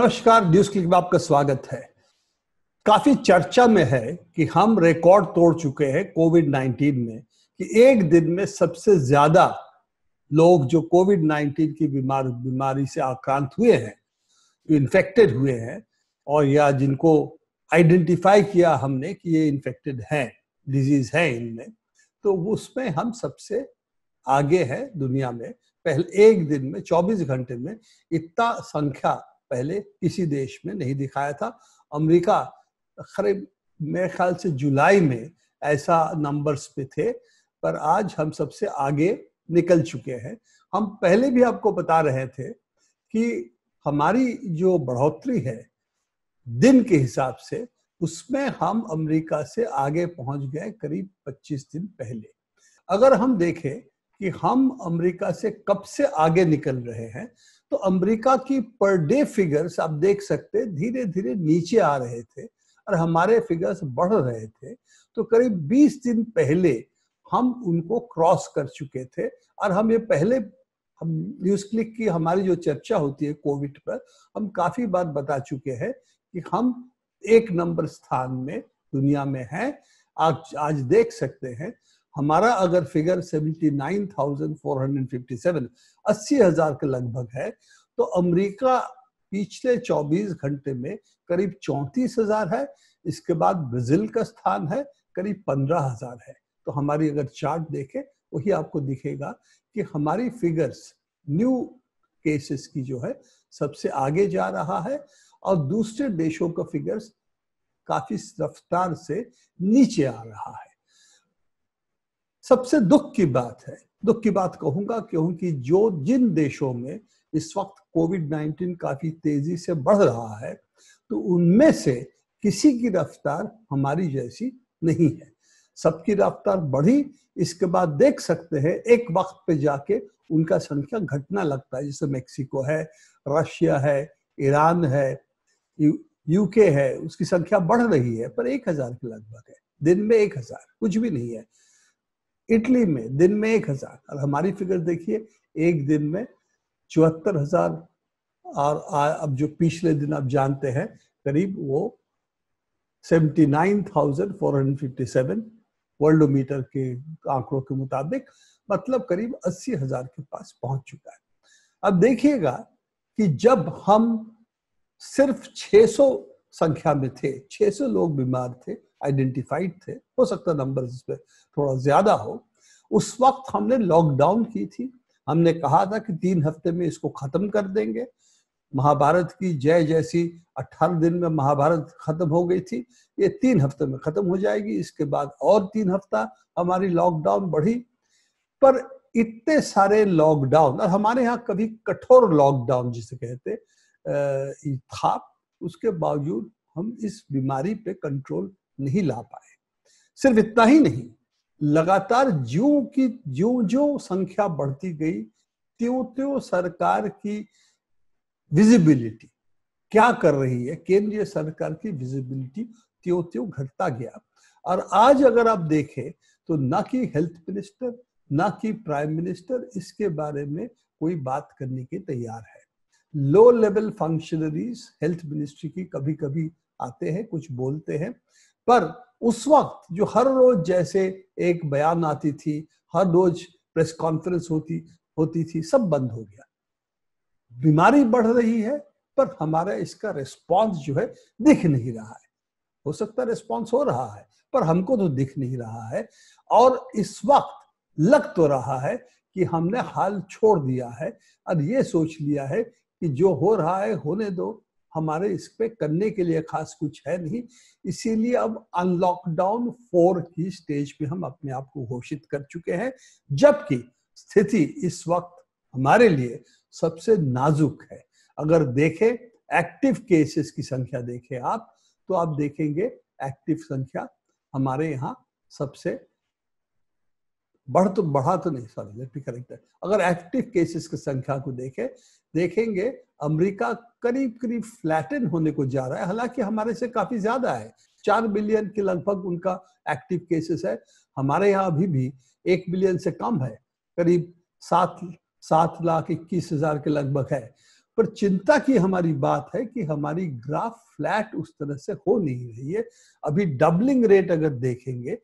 नमस्कार news click में आपका स्वागत है काफी चर्चा में है कि हम रिकॉर्ड तोड़ चुके हैं कोविड 19 में कि एक दिन में सबसे ज्यादा लोग जो कोविड 19 की बीमार बीमारी से आक्रांत हुए हैं इन्फेक्टेड हुए हैं और या जिनको आइडेंटिफाई किया हमने कि ये इन्फेक्टेड है डिजीज है इनमें तो उसमें हम सबसे आगे हैं दुनिया में पहले एक दिन में 24 घंटे में इतना संख्या पहले किसी देश में नहीं दिखाया था अमेरिका करीब मेरे ख्याल से जुलाई में ऐसा नंबर्स पे थे पर आज हम सबसे आगे निकल चुके हैं हम पहले भी आपको बता रहे थे कि हमारी जो बढ़ोतरी है दिन के हिसाब से उसमें हम अमेरिका से आगे पहुंच गए करीब 25 दिन पहले अगर हम देखें कि हम अमेरिका से कब से आगे निकल रहे हैं तो अमेरिका की पर डे फिगर्स आप देख सकते धीरे धीरे नीचे आ रहे थे और हमारे फिगर्स बढ़ रहे थे तो करीब 20 दिन पहले हम उनको क्रॉस कर चुके थे और हम ये पहले हम न्यूज क्लिक की हमारी जो चर्चा होती है कोविड पर हम काफी बार बता चुके हैं कि हम एक नंबर स्थान में दुनिया में हैं आज आज देख सकते हैं हमारा अगर फिगर 79,457 80,000 के लगभग है तो अमेरिका पिछले 24 घंटे में करीब 34,000 है इसके बाद ब्राजील का स्थान है करीब 15,000 है तो हमारी अगर चार्ट देखें वही आपको दिखेगा कि हमारी फिगर्स न्यू केसेस की जो है सबसे आगे जा रहा है और दूसरे देशों का फिगर्स काफी रफ्तार से नीचे आ रहा है सबसे दुख की बात है दुख की बात कहूंगा क्योंकि जो जिन देशों में इस वक्त कोविड 19 काफी तेजी से बढ़ रहा है तो उनमें से किसी की रफ्तार हमारी जैसी नहीं है सबकी रफ्तार बढ़ी इसके बाद देख सकते हैं एक वक्त पे जाके उनका संख्या घटना लगता है जैसे मेक्सिको है रशिया है ईरान है यूके है उसकी संख्या बढ़ रही है पर एक हजार के लगभग है दिन में एक हजार कुछ भी नहीं है इटली में दिन में एक हजार और हमारी फिगर देखिए एक दिन में चौहत्तर हजार और अब जो पिछले दिन आप जानते हैं करीब वो nine thousand four hundred fifty seven Worldometer के आंकड़ों के मुताबिक मतलब करीब अस्सी हजार के पास पहुंच चुका है अब देखिएगा कि जब हम सिर्फ 600 संख्या में थे 600 लोग बीमार थे आइडेंटिफाइड थे हो सकता नंबर थोड़ा ज्यादा हो उस वक्त हमने लॉकडाउन की थी हमने कहा था कि तीन हफ्ते में इसको खत्म कर देंगे महाभारत की जय जैसी अठारह दिन में महाभारत खत्म हो गई थी ये तीन हफ्ते में खत्म हो जाएगी इसके बाद और तीन हफ्ता हमारी लॉकडाउन बढ़ी पर इतने सारे लॉकडाउन और हमारे यहाँ कभी कठोर लॉकडाउन जिसे कहते था उसके बावजूद हम इस बीमारी पे कंट्रोल नहीं ला पाए सिर्फ इतना ही नहीं लगातार ज्यो की ज्यो ज्यो संख्या बढ़ती गई त्यों त्यों सरकार की विजिबिलिटी क्या कर रही है केंद्रीय सरकार की विजिबिलिटी त्यों त्यों घटता गया और आज अगर आप देखें तो ना कि हेल्थ मिनिस्टर ना कि प्राइम मिनिस्टर इसके बारे में कोई बात करने के तैयार है low level functionaries health ministry की कभी कभी आते हैं कुछ बोलते हैं पर उस वक्त जो हर रोज जैसे एक बयान आती थी हर रोज प्रेस कॉन्फ्रेंस होती होती थी सब बंद हो गया बीमारी बढ़ रही है पर हमारा इसका रिस्पॉन्स जो है दिख नहीं रहा है हो सकता है रिस्पॉन्स हो रहा है पर हमको तो दिख नहीं रहा है और इस वक्त लग तो रहा है कि हमने हाल छोड़ दिया है और ये सोच लिया है कि जो हो रहा है होने दो हमारे इस पे करने के लिए खास कुछ है नहीं इसीलिए अब अनलॉकडाउन फोर की स्टेज पे हम अपने आप को घोषित कर चुके हैं जबकि स्थिति इस वक्त हमारे लिए सबसे नाजुक है अगर देखें एक्टिव केसेस की संख्या देखें आप तो आप देखेंगे एक्टिव संख्या हमारे यहाँ सबसे बढ़ तो बढ़ा तो नहीं सॉरी लेट मी करेक्ट है अगर एक्टिव केसेस की संख्या को देखें देखेंगे अमेरिका करीब करीब फ्लैटन होने को जा रहा है हालांकि हमारे से काफी ज्यादा है चार बिलियन के लगभग उनका एक्टिव केसेस है हमारे यहाँ अभी भी एक बिलियन से कम है करीब सात सात लाख इक्कीस हजार के लगभग है पर चिंता की हमारी बात है कि हमारी ग्राफ फ्लैट उस तरह से हो नहीं रही है अभी डबलिंग रेट अगर देखेंगे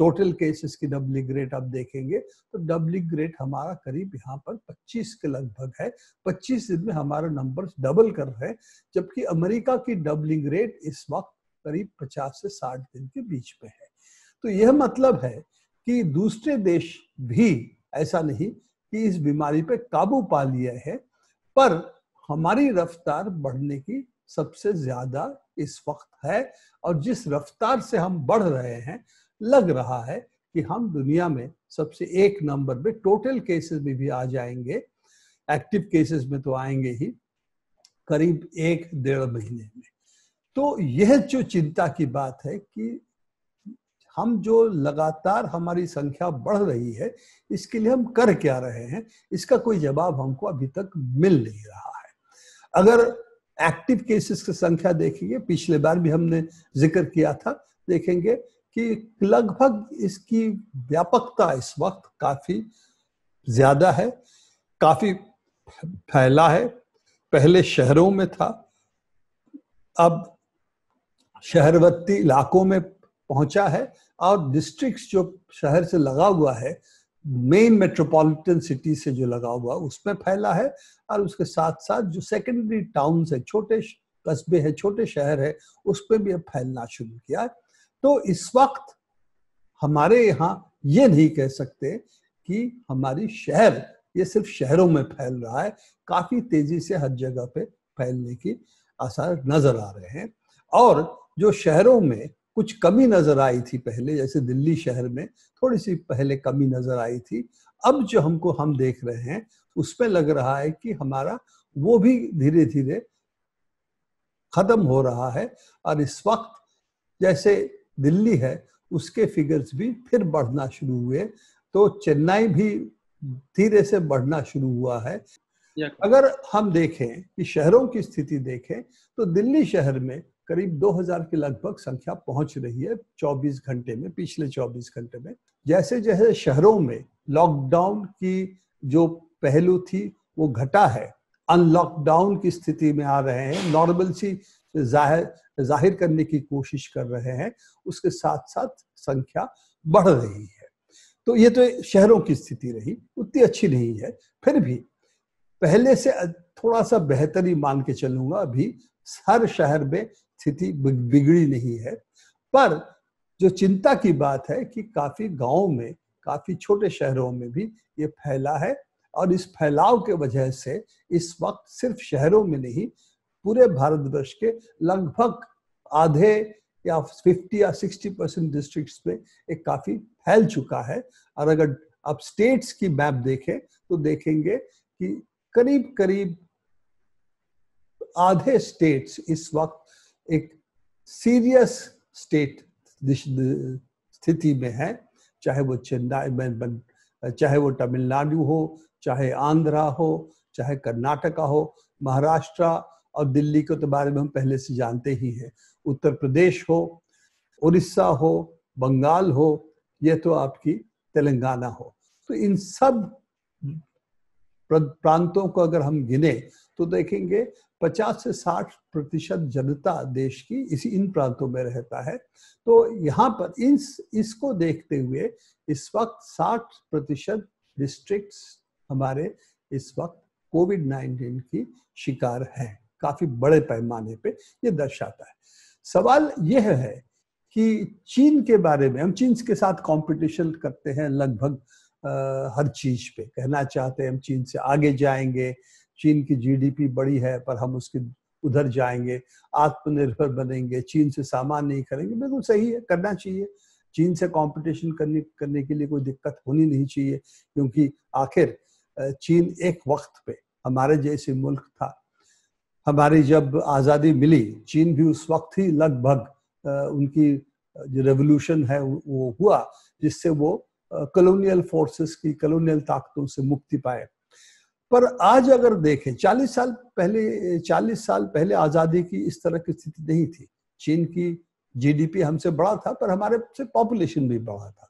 टोटल केसेस की डब्लिक रेट आप देखेंगे तो डब्लिक रेट हमारा करीब यहाँ पर 25 के लगभग है 25 दिन में हमारा नंबर डबल कर रहे हैं जबकि अमेरिका की डब्लिंग रेट इस वक्त करीब 50 से 60 दिन के बीच में है तो यह मतलब है कि दूसरे देश भी ऐसा नहीं कि इस बीमारी पे काबू पा लिया है पर हमारी रफ्तार बढ़ने की सबसे ज्यादा इस वक्त है और जिस रफ्तार से हम बढ़ रहे हैं लग रहा है कि हम दुनिया में सबसे एक नंबर में टोटल केसेस में भी आ जाएंगे एक्टिव केसेस में तो आएंगे ही करीब एक डेढ़ महीने में तो यह जो चिंता की बात है कि हम जो लगातार हमारी संख्या बढ़ रही है इसके लिए हम कर क्या रहे हैं इसका कोई जवाब हमको अभी तक मिल नहीं रहा है अगर एक्टिव केसेस की संख्या देखेंगे पिछले बार भी हमने जिक्र किया था देखेंगे कि लगभग इसकी व्यापकता इस वक्त काफी ज्यादा है काफी फैला है पहले शहरों में था अब शहरवर्ती इलाकों में पहुंचा है और डिस्ट्रिक्ट्स जो शहर से लगा हुआ है मेन मेट्रोपॉलिटन सिटी से जो लगा हुआ उसमें फैला है और उसके साथ साथ जो सेकेंडरी टाउन्स है छोटे कस्बे हैं छोटे शहर है उसमें भी अब फैलना शुरू किया है तो इस वक्त हमारे यहाँ ये नहीं कह सकते कि हमारी शहर ये सिर्फ शहरों में फैल रहा है काफी तेजी से हर जगह पे फैलने की आसार नजर आ रहे हैं और जो शहरों में कुछ कमी नजर आई थी पहले जैसे दिल्ली शहर में थोड़ी सी पहले कमी नजर आई थी अब जो हमको हम देख रहे हैं उसमें लग रहा है कि हमारा वो भी धीरे धीरे खत्म हो रहा है और इस वक्त जैसे दिल्ली है उसके फिगर्स भी फिर बढ़ना शुरू हुए तो चेन्नई भी धीरे से बढ़ना शुरू हुआ है अगर हम देखें कि शहरों की स्थिति देखें तो दिल्ली शहर में करीब 2000 के लगभग संख्या पहुंच रही है 24 घंटे में पिछले 24 घंटे में जैसे जैसे शहरों में लॉकडाउन की जो पहलू थी वो घटा है अनलॉकडाउन की स्थिति में आ रहे हैं नॉर्मल सी जाहिर जाहिर करने की कोशिश कर रहे हैं उसके साथ साथ संख्या बढ़ रही है तो ये तो शहरों की स्थिति रही उतनी अच्छी नहीं है फिर भी पहले से थोड़ा सा बेहतरी मान के चलूंगा अभी हर शहर में स्थिति बिगड़ी नहीं है पर जो चिंता की बात है कि काफी गांव में काफी छोटे शहरों में भी ये फैला है और इस फैलाव के वजह से इस वक्त सिर्फ शहरों में नहीं पूरे भारतवर्ष के लगभग आधे या 50 या 60 परसेंट डिस्ट्रिक्ट में एक काफी फैल चुका है और अगर आप स्टेट्स की मैप देखें तो देखेंगे कि करीब करीब आधे स्टेट्स इस वक्त एक सीरियस स्टेट स्थिति में है चाहे वो चेन्नई में चाहे वो तमिलनाडु हो चाहे आंध्रा हो चाहे कर्नाटका हो महाराष्ट्र और दिल्ली को तो बारे में हम पहले से जानते ही हैं उत्तर प्रदेश हो उड़ीसा हो बंगाल हो यह तो आपकी तेलंगाना हो तो इन सब प्रांतों को अगर हम गिने तो देखेंगे 50 से 60 प्रतिशत जनता देश की इसी इन प्रांतों में रहता है तो यहाँ पर इन इसको देखते हुए इस वक्त 60 प्रतिशत डिस्ट्रिक्ट हमारे इस वक्त कोविड 19 की शिकार है काफी बड़े पैमाने पे ये दर्शाता है सवाल यह है कि चीन के बारे में हम चीन के साथ कंपटीशन करते हैं लगभग हर चीज पे कहना चाहते हैं हम चीन से आगे जाएंगे चीन की जीडीपी बड़ी है पर हम उसके उधर जाएंगे आत्मनिर्भर बनेंगे चीन से सामान नहीं करेंगे बिल्कुल सही है करना चाहिए चीन से कंपटीशन करने करने के लिए कोई दिक्कत होनी नहीं चाहिए क्योंकि आखिर चीन एक वक्त पे हमारे जैसे मुल्क था हमारी जब आज़ादी मिली चीन भी उस वक्त ही लगभग उनकी जो रेवोल्यूशन है वो हुआ जिससे वो कलोनियल फोर्सेस की कलोनियल ताकतों से मुक्ति पाए पर आज अगर देखें 40 साल पहले 40 साल पहले आज़ादी की इस तरह की स्थिति नहीं थी चीन की जीडीपी हमसे बड़ा था पर हमारे से पॉपुलेशन भी बड़ा था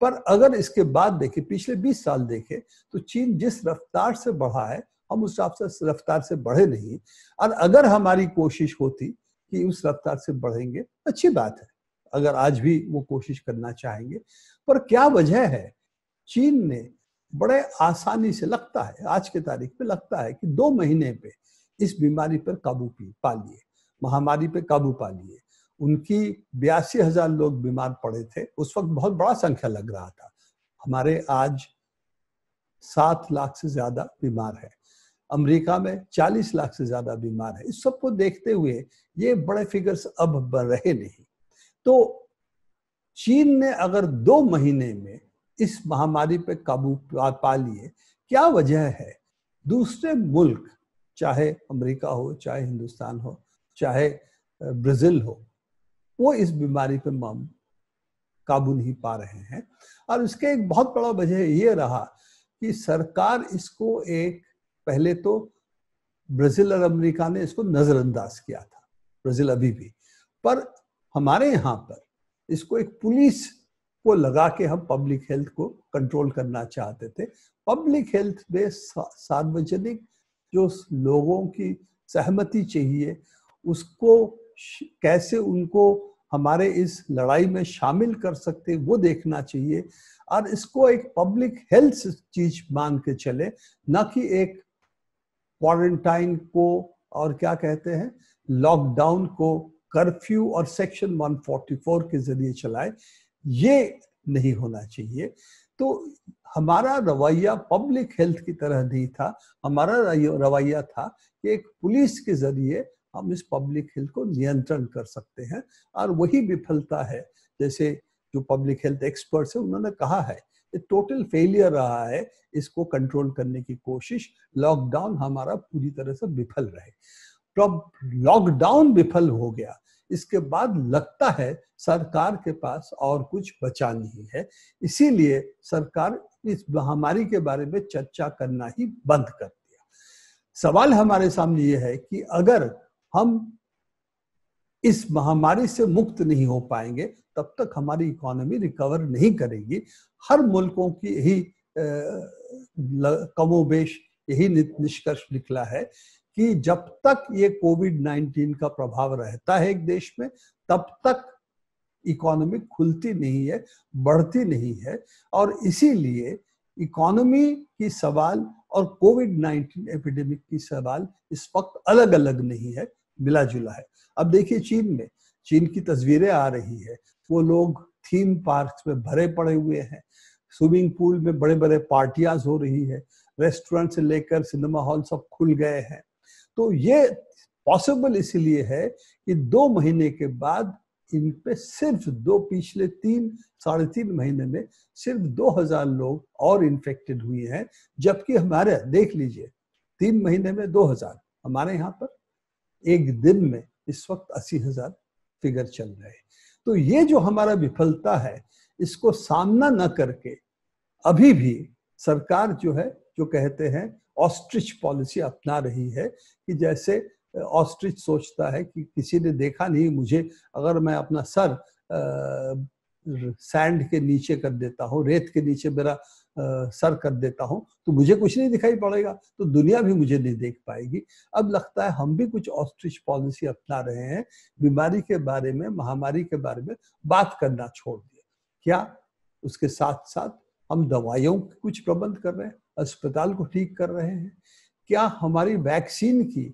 पर अगर इसके बाद देखें पिछले 20 साल देखें तो चीन जिस रफ्तार से बढ़ा है हम उस रफ्तार से बढ़े नहीं और अगर हमारी कोशिश होती कि उस रफ्तार से बढ़ेंगे अच्छी बात है अगर आज भी वो कोशिश करना चाहेंगे पर क्या वजह है चीन ने बड़े आसानी से लगता है आज के तारीख पे लगता है कि दो महीने पे इस बीमारी पर काबू पी पा लिए महामारी पे काबू पा लिए उनकी बयासी हजार लोग बीमार पड़े थे उस वक्त बहुत बड़ा संख्या लग रहा था हमारे आज सात लाख से ज्यादा बीमार है अमेरिका में 40 लाख से ज्यादा बीमार है इस सबको देखते हुए ये बड़े फिगर्स अब बढ़ रहे नहीं तो चीन ने अगर दो महीने में इस महामारी पे काबू पा लिए क्या वजह है दूसरे मुल्क चाहे अमेरिका हो चाहे हिंदुस्तान हो चाहे ब्राजील हो वो इस बीमारी पे काबू नहीं पा रहे हैं और इसके एक बहुत बड़ा वजह ये रहा कि सरकार इसको एक पहले तो ब्राजील और अमेरिका ने इसको नजरअंदाज किया था ब्राजील अभी भी पर हमारे यहाँ पर इसको एक पुलिस को लगा के हम पब्लिक हेल्थ को कंट्रोल करना चाहते थे पब्लिक हेल्थ में सार्वजनिक जो लोगों की सहमति चाहिए उसको कैसे उनको हमारे इस लड़ाई में शामिल कर सकते वो देखना चाहिए और इसको एक पब्लिक हेल्थ चीज मान के चले न कि एक क्वारंटाइन को और क्या कहते हैं लॉकडाउन को कर्फ्यू और सेक्शन 144 के जरिए चलाए ये नहीं होना चाहिए तो हमारा रवैया पब्लिक हेल्थ की तरह नहीं था हमारा रवैया था कि एक पुलिस के जरिए हम इस पब्लिक हेल्थ को नियंत्रण कर सकते हैं और वही विफलता है जैसे जो पब्लिक हेल्थ एक्सपर्ट्स है उन्होंने कहा है टोटल फेलियर रहा है इसको कंट्रोल करने की कोशिश लॉकडाउन हमारा पूरी तरह से विफल रहे तो लॉकडाउन विफल हो गया इसके बाद लगता है सरकार के पास और कुछ बचा नहीं है इसीलिए सरकार इस महामारी के बारे में चर्चा करना ही बंद कर दिया सवाल हमारे सामने ये है कि अगर हम इस महामारी से मुक्त नहीं हो पाएंगे तब तक हमारी इकोनॉमी रिकवर नहीं करेगी हर मुल्कों की यही कमोबेश यही निष्कर्ष निकला है कि जब तक ये कोविड 19 का प्रभाव रहता है एक देश में तब तक इकोनॉमी खुलती नहीं है बढ़ती नहीं है और इसीलिए इकोनॉमी की सवाल और कोविड 19 एपिडेमिक की सवाल इस वक्त अलग अलग नहीं है मिला जुला है अब देखिए चीन में चीन की तस्वीरें आ रही है वो लोग थीम पार्क में भरे पड़े हुए हैं स्विमिंग पूल में बड़े बड़े पार्टियां हो रही है रेस्टोरेंट से लेकर सिनेमा हॉल सब खुल गए हैं तो ये पॉसिबल इसलिए है कि दो महीने के बाद इन पे सिर्फ दो पिछले तीन साढ़े तीन महीने में सिर्फ दो हजार लोग और इन्फेक्टेड हुए हैं जबकि हमारे देख लीजिए तीन महीने में दो हजार हमारे यहाँ पर एक दिन में इस वक्त अस्सी हजार फिगर चल रहे हैं तो ये जो हमारा विफलता है इसको सामना न करके अभी भी सरकार जो है जो कहते हैं ऑस्ट्रिच पॉलिसी अपना रही है कि जैसे ऑस्ट्रिच सोचता है कि किसी ने देखा नहीं मुझे अगर मैं अपना सर सैंड के नीचे कर देता हूँ रेत के नीचे मेरा सर कर देता हूँ तो मुझे कुछ नहीं दिखाई पड़ेगा तो दुनिया भी मुझे नहीं देख पाएगी अब लगता है हम भी कुछ ऑस्ट्रिच पॉलिसी अपना रहे हैं बीमारी के बारे में महामारी के बारे में बात करना छोड़ दिया क्या उसके साथ साथ हम दवाइयों के कुछ प्रबंध कर रहे हैं अस्पताल को ठीक कर रहे हैं क्या हमारी वैक्सीन की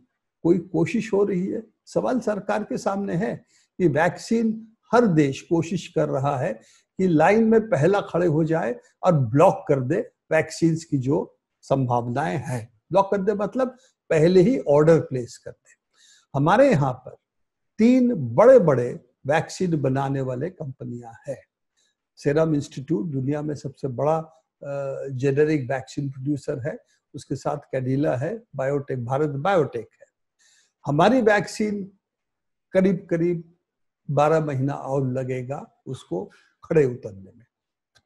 कोई कोशिश हो रही है सवाल सरकार के सामने है कि वैक्सीन हर देश कोशिश कर रहा है कि लाइन में पहला खड़े हो जाए और ब्लॉक कर दे वैक्सीन की जो संभावनाएं हैं ब्लॉक कर दे मतलब पहले ही ऑर्डर प्लेस कर दे हमारे यहाँ पर तीन बड़े बड़े वैक्सीन बनाने वाले कंपनियां हैं सेरम इंस्टीट्यूट दुनिया में सबसे बड़ा जेनेरिक वैक्सीन प्रोड्यूसर है उसके साथ कैडिला है बायोटेक भारत बायोटेक है हमारी वैक्सीन करीब करीब बारह महीना और लगेगा उसको खड़े उतरने में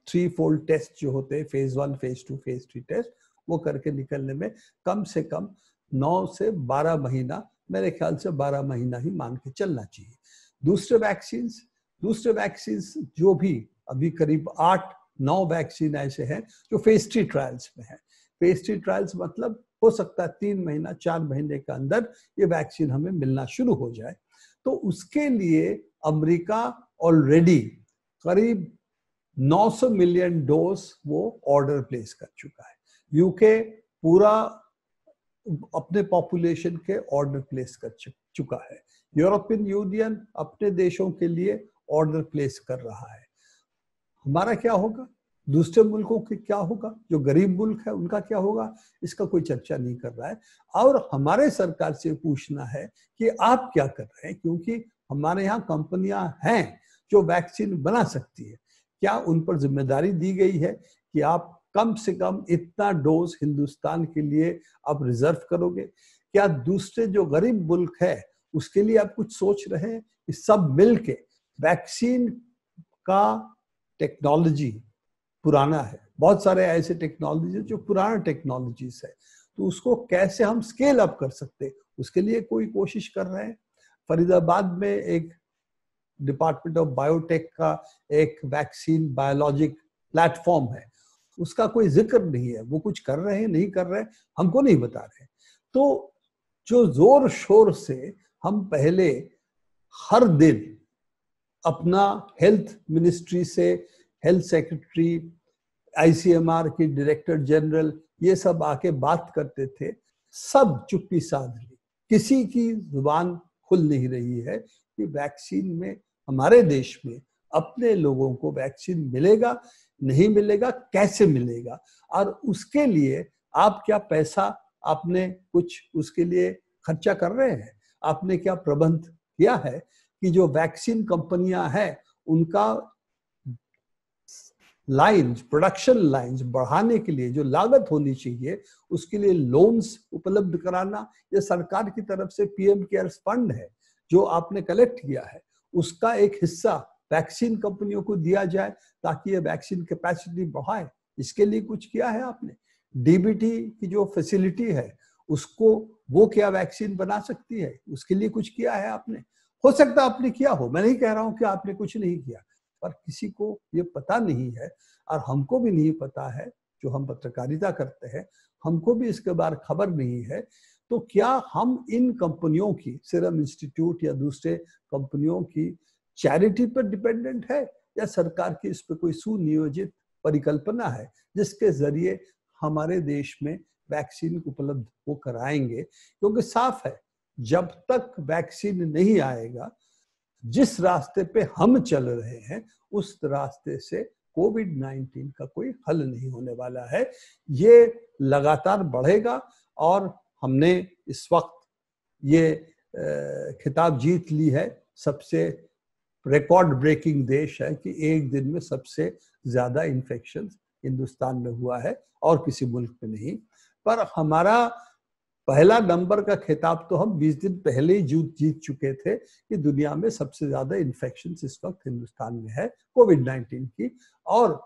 थ्री फोल्ड टेस्ट जो होते हैं phase one phase two phase three test वो करके निकलने में कम से कम नौ से बारह महीना मेरे ख्याल से बारह महीना ही मान के चलना चाहिए दूसरे वैक्सीन दूसरे वैक्सीन जो भी अभी करीब आठ नौ वैक्सीन ऐसे हैं जो फेज थ्री ट्रायल्स में है फेज थ्री ट्रायल्स मतलब हो सकता है तीन महीना चार महीने के अंदर ये वैक्सीन हमें मिलना शुरू हो जाए तो उसके लिए अमेरिका ऑलरेडी करीब 900 मिलियन डोज वो ऑर्डर प्लेस कर चुका है यूके पूरा अपने पॉपुलेशन के ऑर्डर प्लेस कर चुका है यूरोपियन यूनियन अपने देशों के लिए ऑर्डर प्लेस कर रहा है हमारा क्या होगा दूसरे मुल्कों के क्या होगा जो गरीब मुल्क है उनका क्या होगा इसका कोई चर्चा नहीं कर रहा है और हमारे सरकार से पूछना है कि आप क्या कर रहे हैं क्योंकि हमारे यहाँ कंपनियां हैं जो वैक्सीन बना सकती है क्या उन पर जिम्मेदारी दी गई है कि आप कम से कम इतना डोज हिंदुस्तान के लिए आप रिजर्व करोगे क्या दूसरे जो गरीब मुल्क है उसके लिए आप कुछ सोच रहे हैं कि सब मिलके वैक्सीन का टेक्नोलॉजी पुराना है बहुत सारे ऐसे टेक्नोलॉजी जो पुराना टेक्नोलॉजीज है तो उसको कैसे हम स्केल अप कर सकते उसके लिए कोई कोशिश कर रहे हैं फरीदाबाद में एक डिपार्टमेंट ऑफ बायोटेक का एक वैक्सीन बायोलॉजिक प्लेटफॉर्म है उसका कोई जिक्र नहीं है वो कुछ कर रहे हैं नहीं कर रहे हमको नहीं बता रहे तो जो जोर शोर से हम पहले हर दिन अपना हेल्थ मिनिस्ट्री से हेल्थ सेक्रेटरी आईसीएमआर की डायरेक्टर जनरल ये सब आके बात करते थे सब चुप्पी साध ली किसी की जुबान खुल नहीं रही है कि वैक्सीन में हमारे देश में अपने लोगों को वैक्सीन मिलेगा नहीं मिलेगा कैसे मिलेगा और उसके लिए आप क्या पैसा आपने कुछ उसके लिए खर्चा कर रहे हैं आपने क्या प्रबंध किया है कि जो वैक्सीन कंपनियां हैं उनका लाइंस प्रोडक्शन लाइंस बढ़ाने के लिए जो लागत होनी चाहिए उसके लिए लोन्स उपलब्ध कराना ये सरकार की तरफ से पीएम केयर्स फंड है जो आपने कलेक्ट किया है उसका एक हिस्सा वैक्सीन कंपनियों को दिया जाए ताकि ये वैक्सीन कैपेसिटी बढ़ाए इसके लिए कुछ किया है आपने डीबीटी की जो फैसिलिटी है उसको वो क्या वैक्सीन बना सकती है उसके लिए कुछ किया है आपने हो सकता आपने किया हो मैं नहीं कह रहा हूं कि आपने कुछ नहीं किया पर किसी को ये पता नहीं है और हमको भी नहीं पता है जो हम पत्रकारिता करते हैं हमको भी इसके बारे खबर नहीं है तो क्या हम इन कंपनियों की सिरम इंस्टीट्यूट या दूसरे कंपनियों की चैरिटी पर डिपेंडेंट है या सरकार की इस पर कोई सुनियोजित परिकल्पना है जिसके जरिए हमारे देश में वैक्सीन उपलब्ध वो कराएंगे क्योंकि साफ है जब तक वैक्सीन नहीं आएगा जिस रास्ते पे हम चल रहे हैं उस रास्ते से कोविड 19 का कोई हल नहीं होने वाला है ये लगातार बढ़ेगा और हमने इस वक्त ये खिताब जीत ली है सबसे रिकॉर्ड ब्रेकिंग देश है कि एक दिन में सबसे ज्यादा इन्फेक्शन हिंदुस्तान में हुआ है और किसी मुल्क में नहीं पर हमारा पहला नंबर का खिताब तो हम 20 दिन पहले ही जीत जीत चुके थे कि दुनिया में सबसे ज्यादा इन्फेक्शन इस वक्त हिंदुस्तान में है कोविड 19 की और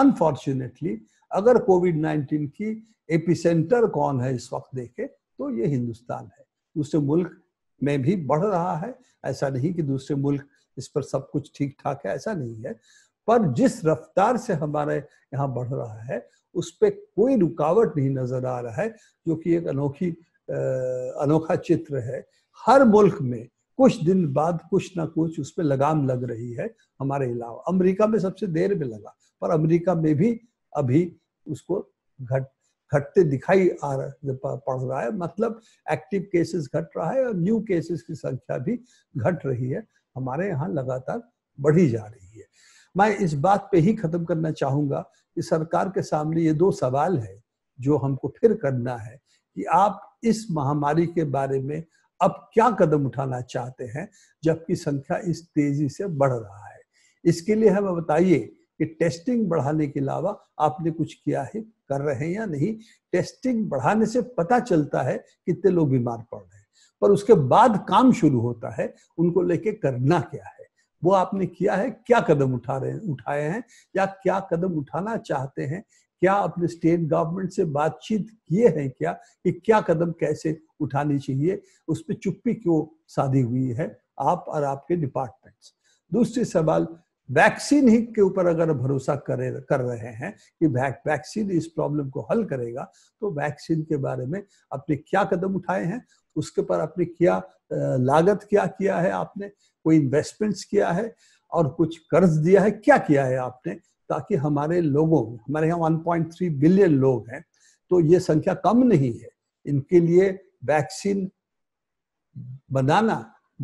अनफॉर्चुनेटली अगर कोविड 19 की एपिसेंटर कौन है इस वक्त देखे तो ये हिंदुस्तान है दूसरे मुल्क में भी बढ़ रहा है ऐसा नहीं कि दूसरे मुल्क इस पर सब कुछ ठीक ठाक है ऐसा नहीं है पर जिस रफ्तार से हमारे यहाँ बढ़ रहा है उस पर कोई रुकावट नहीं नजर आ रहा है जो कि एक अनोखी अनोखा चित्र है हर मुल्क में कुछ दिन बाद कुछ ना कुछ उस पर लगाम लग रही है हमारे अलावा अमेरिका में सबसे देर में लगा पर अमेरिका में भी अभी उसको घट घटते दिखाई आ रहा पड़ रहा है मतलब एक्टिव केसेस घट रहा है और न्यू केसेस की संख्या भी घट रही है हमारे यहाँ लगातार बढ़ी जा रही है मैं इस बात पे ही खत्म करना चाहूंगा कि सरकार के सामने ये दो सवाल है जो हमको फिर करना है कि आप इस महामारी के बारे में अब क्या कदम उठाना चाहते हैं जबकि संख्या इस तेजी से बढ़ रहा है इसके लिए हमें बताइए कि टेस्टिंग बढ़ाने के अलावा आपने कुछ किया है कर रहे हैं या नहीं टेस्टिंग बढ़ाने से पता चलता है कितने लोग बीमार पड़ रहे हैं पर उसके बाद काम शुरू होता है उनको लेके करना क्या है वो आपने किया है क्या कदम उठा रहे हैं उठाए हैं या क्या कदम उठाना चाहते हैं क्या अपने स्टेट गवर्नमेंट से बातचीत किए हैं क्या कि क्या कदम कैसे उठानी चाहिए उस पर चुप्पी क्यों साधी हुई है आप और आपके डिपार्टमेंट्स दूसरी सवाल वैक्सीन ही के ऊपर अगर भरोसा करे कर रहे हैं कि वैक्सीन इस प्रॉब्लम को हल करेगा तो वैक्सीन के बारे में आपने क्या कदम उठाए हैं उसके पर आपने क्या लागत क्या किया है आपने कोई इन्वेस्टमेंट्स किया है और कुछ कर्ज दिया है क्या किया है आपने ताकि हमारे लोगों हमारे यहाँ वन बिलियन लोग हैं तो ये संख्या कम नहीं है इनके लिए वैक्सीन बनाना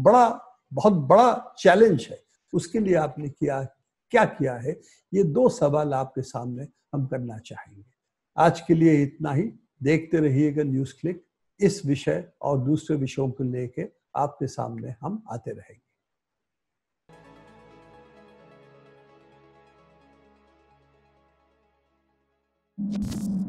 बड़ा बहुत बड़ा चैलेंज है उसके लिए आपने किया क्या किया है ये दो सवाल आपके सामने हम करना चाहेंगे आज के लिए इतना ही देखते रहिएगा न्यूज क्लिक इस विषय और दूसरे विषयों को लेके आपके सामने हम आते रहेंगे Thank you.